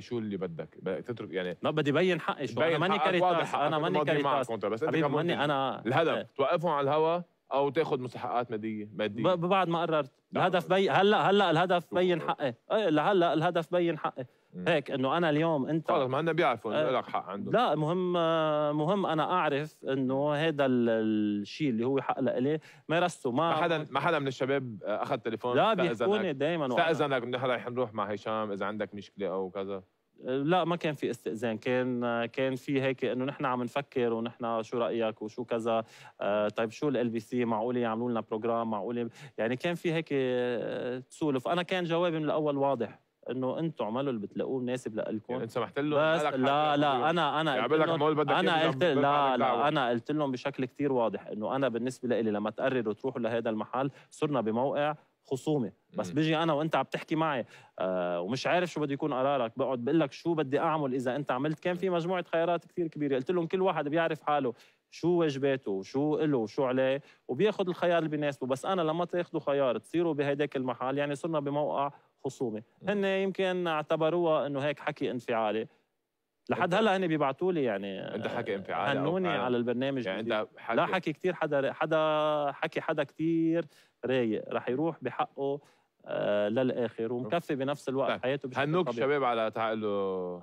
شو اللي بدك تترك يعني ما بدي بين حقي شو انا ماني كاريتاس انا ماني كاريتاس بس انت ماني انا الهدف إيه. توقفهم على الهوا او تاخذ مستحقات ماديه ماديه بعد ما قررت الهدف بي هلا هلا الهدف بين حقي اي لهلا الهدف بين حقي هيك انه انا اليوم انت خلص ما هن بيعرفوا انه إيه. لك حق عندهم لا مهم مهم انا اعرف انه هذا الشيء اللي هو حق لإلي مارسته ما ما حدا ما حدا من الشباب اخذ تليفون لا بيحكوني دائما استاذنك نحن رح نروح مع هشام اذا عندك مشكله او كذا لا ما كان في استئذان كان كان في هيك انه نحن عم نفكر ونحن شو رايك وشو كذا آه، طيب شو ال بي سي معقول يعملوا لنا بروجرام معقول يعني كان في هيك آه، تسولف انا كان جوابي من الاول واضح انه انتم اعملوا اللي بتلاقوه مناسب لكم يعني سمحت له بس لا لا, لا انا انا يعني قلت لهم انا قلت لا لا انا قلت لهم بشكل كثير واضح انه انا بالنسبه لي لما تقرروا تروحوا لهذا المحل صرنا بموقع خصومه بس بيجي انا وانت عم تحكي معي آه، ومش عارف شو بده يكون قرارك بقعد بقول لك شو بدي اعمل اذا انت عملت كان في مجموعه خيارات كثير كبيره قلت لهم كل واحد بيعرف حاله شو واجباته وشو له وشو عليه وبياخذ الخيار اللي بيناسبه بس انا لما تاخذوا خيار تصيروا بهداك المحل يعني صرنا بموقع خصومه هن يمكن اعتبروها انه هيك حكي انفعالي لحد هلا هن يعني بيبعتوا لي يعني انت آه، حكي انفعالي هنوني على البرنامج يعني انت حكي لا حكي كثير حدا حدا حكي حدا كثير رايق رح يروح بحقه آه، للاخر ومكفي بنفس الوقت طيب. حياته هنوك الشباب على تعال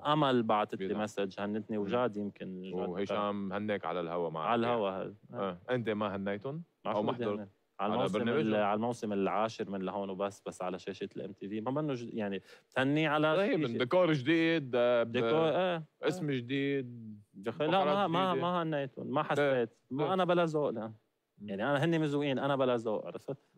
امل بعثت لي مسج هنتني وجاد يمكن وهشام هنك على الهوا معك على الهوا يعني. آه. انت ما هنيتهم او ما حضرت على الموسم على الموسم العاشر من لهون وبس بس على شاشه الام تي في ما منه يعني بتهني على طيب ديكور جديد ديكور آه. إيه، إيه. اسم جديد لا ما ما ما هنيتهم ما حسيت ما انا بلا ذوق يعني انا هن مزوقين انا بلا ذوق عرفت؟